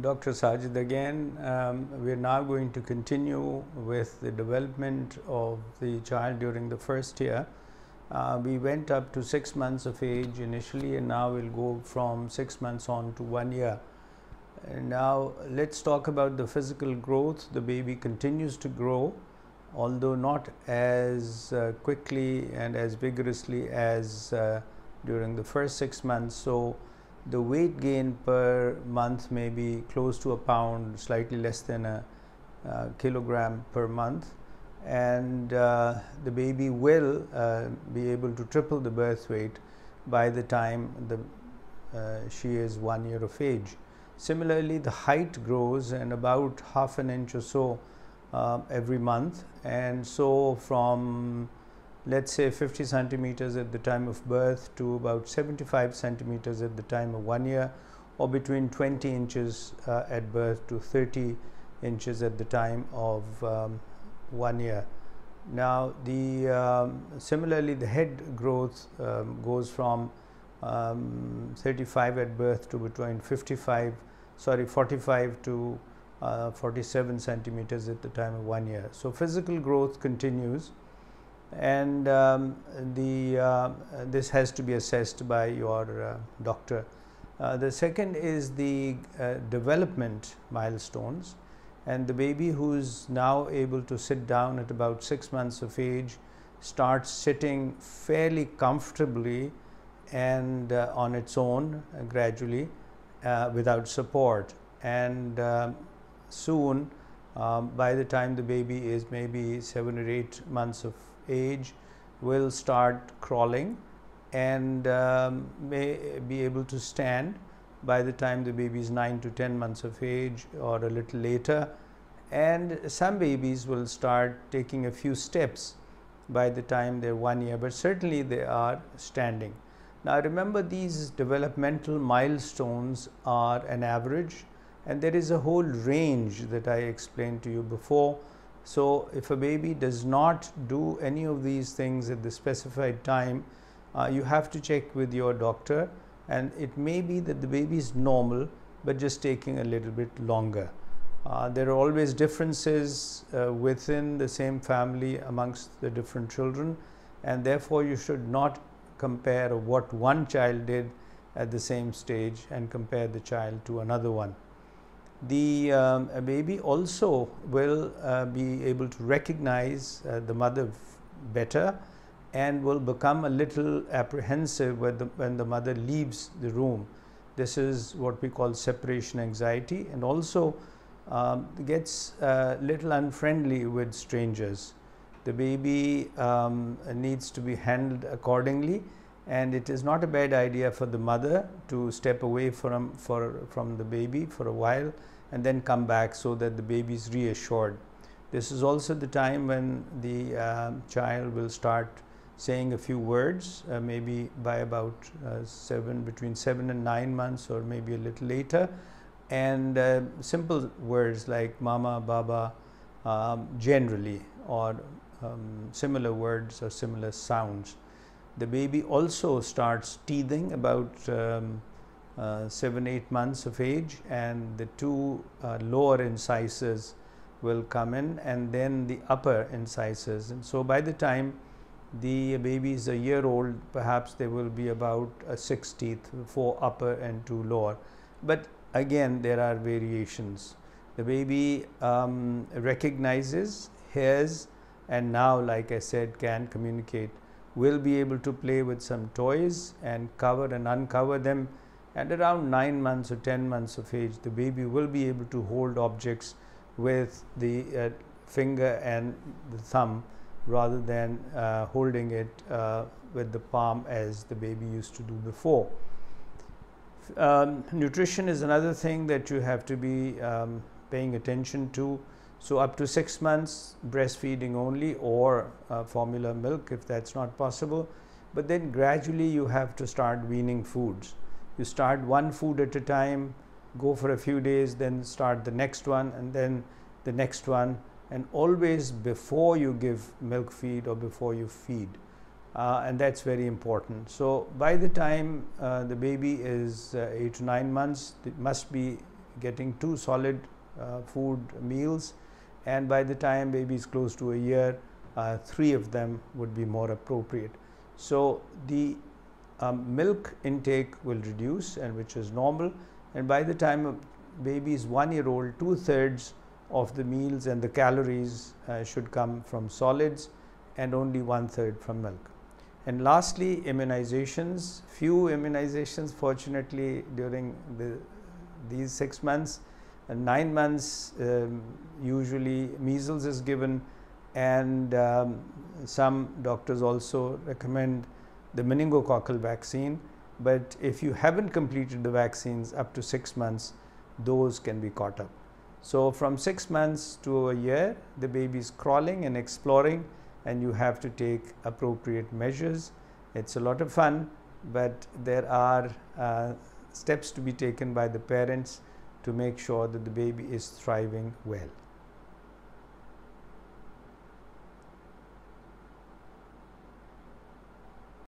Dr. Sajid again, um, we are now going to continue with the development of the child during the first year. Uh, we went up to six months of age initially and now we'll go from six months on to one year. And now let's talk about the physical growth. The baby continues to grow although not as uh, quickly and as vigorously as uh, during the first six months. So the weight gain per month may be close to a pound, slightly less than a uh, kilogram per month. And uh, the baby will uh, be able to triple the birth weight by the time the, uh, she is one year of age. Similarly, the height grows and about half an inch or so uh, every month. And so from let's say 50 centimeters at the time of birth to about 75 centimeters at the time of one year or between 20 inches uh, at birth to 30 inches at the time of um, one year. Now the um, similarly the head growth um, goes from um, 35 at birth to between 55 sorry 45 to uh, 47 centimeters at the time of one year. So physical growth continues and um, the uh, this has to be assessed by your uh, doctor. Uh, the second is the uh, development milestones and the baby who's now able to sit down at about 6 months of age starts sitting fairly comfortably and uh, on its own uh, gradually without support and soon um, by the time the baby is maybe 7 or 8 months of age will start crawling and um, may be able to stand by the time the baby is 9 to 10 months of age or a little later and some babies will start taking a few steps by the time they're one year but certainly they are standing. Now remember these developmental milestones are an average and there is a whole range that I explained to you before so, if a baby does not do any of these things at the specified time, uh, you have to check with your doctor and it may be that the baby is normal but just taking a little bit longer. Uh, there are always differences uh, within the same family amongst the different children and therefore you should not compare what one child did at the same stage and compare the child to another one the um, baby also will uh, be able to recognize uh, the mother better and will become a little apprehensive when the, when the mother leaves the room. This is what we call separation anxiety and also um, gets a uh, little unfriendly with strangers. The baby um, needs to be handled accordingly and it is not a bad idea for the mother to step away from, for, from the baby for a while and then come back so that the baby is reassured. This is also the time when the uh, child will start saying a few words, uh, maybe by about uh, seven, between seven and nine months, or maybe a little later. And uh, simple words like mama, baba, um, generally, or um, similar words or similar sounds. The baby also starts teething about um, uh, seven, eight months of age, and the two uh, lower incisors will come in, and then the upper incisors. And so, by the time the baby is a year old, perhaps there will be about six teeth, four upper and two lower. But again, there are variations. The baby um, recognizes, hears, and now, like I said, can communicate. Will be able to play with some toys and cover and uncover them at around 9 months or 10 months of age, the baby will be able to hold objects with the uh, finger and the thumb rather than uh, holding it uh, with the palm as the baby used to do before. Um, nutrition is another thing that you have to be um, paying attention to. So up to six months breastfeeding only or uh, formula milk if that's not possible. But then gradually you have to start weaning foods you start one food at a time go for a few days then start the next one and then the next one and always before you give milk feed or before you feed uh, and that's very important so by the time uh, the baby is uh, 8 to 9 months it must be getting two solid uh, food meals and by the time baby is close to a year uh, three of them would be more appropriate so the um, milk intake will reduce and which is normal and by the time a baby is one year old two thirds of the meals and the calories uh, should come from solids and only one third from milk. And lastly, immunizations. Few immunizations, fortunately, during the, these six months and nine months, um, usually measles is given, and um, some doctors also recommend the meningococcal vaccine, but if you haven't completed the vaccines up to 6 months, those can be caught up. So from 6 months to a year, the baby is crawling and exploring and you have to take appropriate measures. It's a lot of fun, but there are uh, steps to be taken by the parents to make sure that the baby is thriving well.